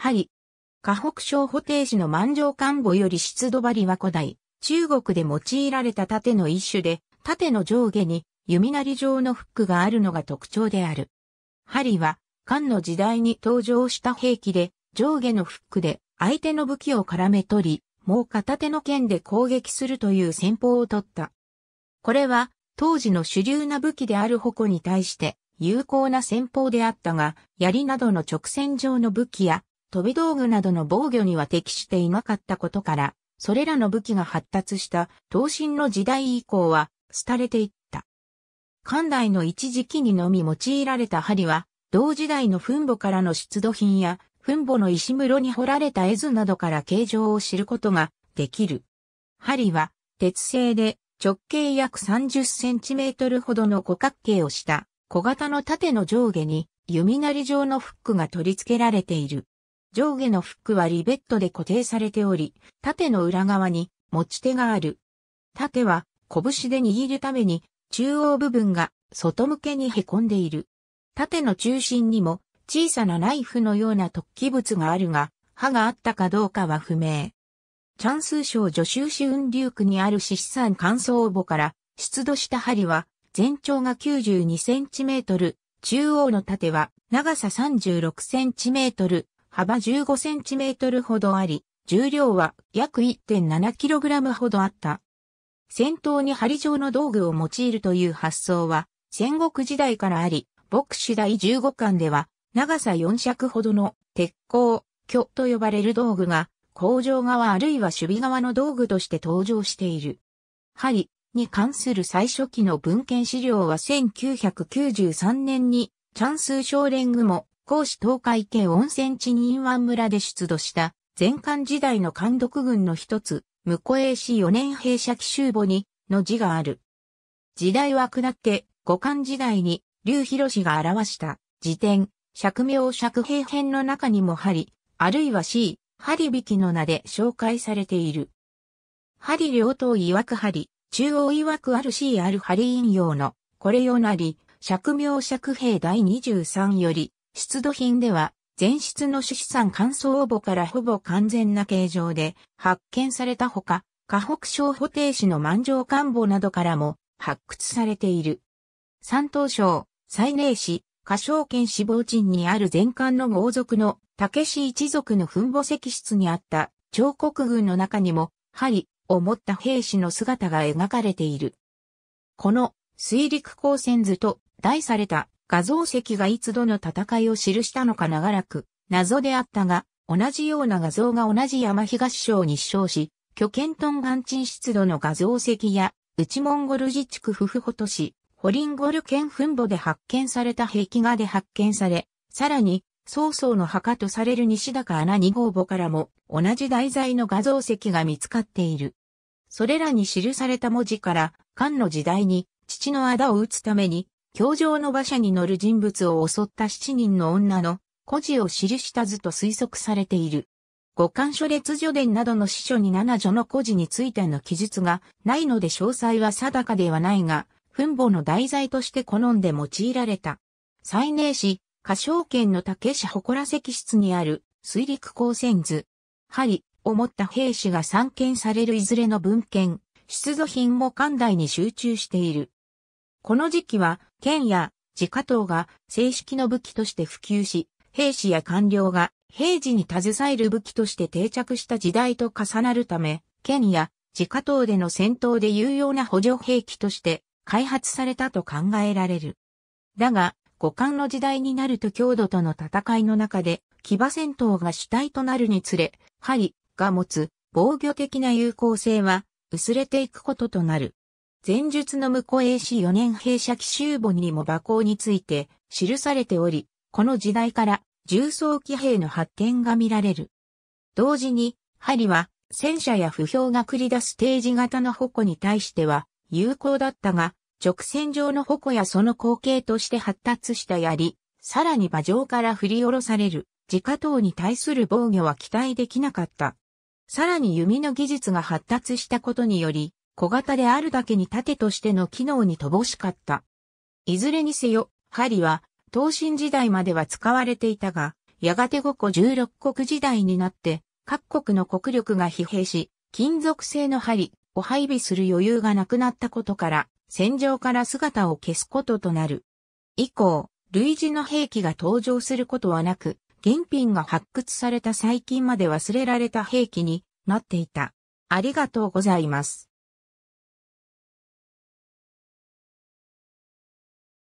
針。河北省保定市の万丈漢墓より度張針は古代、中国で用いられた盾の一種で、盾の上下に弓なり状のフックがあるのが特徴である。針は、漢の時代に登場した兵器で、上下のフックで相手の武器を絡め取り、もう片手の剣で攻撃するという戦法を取った。これは、当時の主流な武器である矛に対して有効な戦法であったが、槍などの直線上の武器や飛び道具などの防御には適していなかったことから、それらの武器が発達した刀身の時代以降は、廃れていった。漢代の一時期にのみ用いられた針は、同時代の墳墓からの出土品や、墳墓の石室に掘られた絵図などから形状を知ることができる。針は、鉄製で直径約30センチメートルほどの五角形をした小型の縦の上下に弓なり状のフックが取り付けられている。上下のフックはリベットで固定されており、縦の裏側に持ち手がある。縦は拳で握るために中央部分が外向けに凹んでいる。縦の中心にも小さなナイフのような突起物があるが、刃があったかどうかは不明。チャンス省助手市雲竜区にある獅子山乾燥墓から出土した針は全長が92センチメートル、中央の縦は長さ36センチメートル、幅15センチメートルほどあり、重量は約 1.7kg ほどあった。先頭に針状の道具を用いるという発想は、戦国時代からあり、牧師第15巻では、長さ4尺ほどの鉄鋼、巨と呼ばれる道具が、工場側あるいは守備側の道具として登場している。針に関する最初期の文献資料は1993年に、チャンスー少グ雲甲子東海系温泉地に湾村で出土した、前漢時代の監督軍の一つ、向江氏四年兵舎奇襲簿に、の字がある。時代は下って、五漢時代に、劉氏が表した、辞典、釈明釈兵編の中にも針、あるいは C、針引きの名で紹介されている。針両党曰く針、中央曰くある C ある針引用の、これよなり、釈明釈兵第23より、出土品では、全室の種資産乾燥母からほぼ完全な形状で発見されたほか、河北省保定市の満場、官房などからも発掘されている。山東省、西寧市、河省県死亡鎮にある前漢の豪族の武士一族の墳墓石室にあった彫刻群の中にも、針を持った兵士の姿が描かれている。この水陸光線図と題された画像石がいつどの戦いを記したのか長らく謎であったが、同じような画像が同じ山東省に飛し、巨剣トンガンチン湿度の画像石や、内モンゴル自治区フフホト市、ホリンゴル県墳墓で発見された壁画で発見され、さらに、曹操の墓とされる西高穴二号墓からも同じ題材の画像石が見つかっている。それらに記された文字から、漢の時代に父の仇を討つために教場の馬車に乗る人物を襲った七人の女の孤児を記した図と推測されている。五感書列序伝などの司書に七女の孤児についての記述がないので詳細は定かではないが、墳墓の題材として好んで用いられた。最寧市、歌唱県の竹市祠石室にある水陸光線図。針を持った兵士が散見されるいずれの文献、出土品も関代に集中している。この時期は剣や自家刀が正式の武器として普及し、兵士や官僚が平時に携える武器として定着した時代と重なるため、剣や自家刀での戦闘で有用な補助兵器として開発されたと考えられる。だが、五感の時代になると強度との戦いの中で、騎馬戦闘が主体となるにつれ、針が持つ防御的な有効性は薄れていくこととなる。前述の向こう a c 4年兵舎奇襲簿にも馬行について記されており、この時代から重装機兵の発展が見られる。同時に、針は戦車や不評が繰り出す定時型の矛に対しては有効だったが、直線上の矛やその後継として発達した槍、さらに馬上から振り下ろされる自家等に対する防御は期待できなかった。さらに弓の技術が発達したことにより、小型であるだけに盾としての機能に乏しかった。いずれにせよ、針は、東進時代までは使われていたが、やがて5個16国時代になって、各国の国力が疲弊し、金属製の針を配備する余裕がなくなったことから、戦場から姿を消すこととなる。以降、類似の兵器が登場することはなく、原品が発掘された最近まで忘れられた兵器になっていた。ありがとうございます。